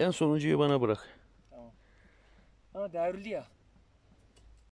En sonuncuyu bana bırak. Tamam. Ama devrili ya.